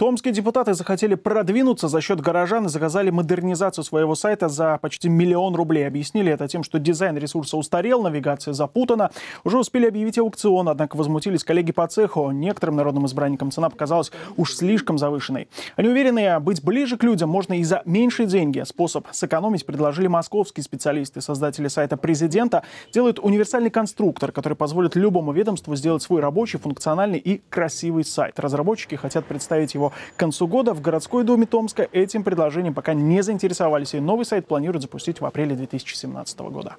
Томские депутаты захотели продвинуться за счет горожан и заказали модернизацию своего сайта за почти миллион рублей. Объяснили это тем, что дизайн ресурса устарел, навигация запутана. Уже успели объявить аукцион, однако возмутились коллеги по цеху. Некоторым народным избранникам цена показалась уж слишком завышенной. Они уверены, быть ближе к людям можно и за меньшие деньги. Способ сэкономить предложили московские специалисты. Создатели сайта президента делают универсальный конструктор, который позволит любому ведомству сделать свой рабочий, функциональный и красивый сайт. Разработчики хотят представить его к концу года в городской думе Томска этим предложением пока не заинтересовались, и новый сайт планируют запустить в апреле 2017 года.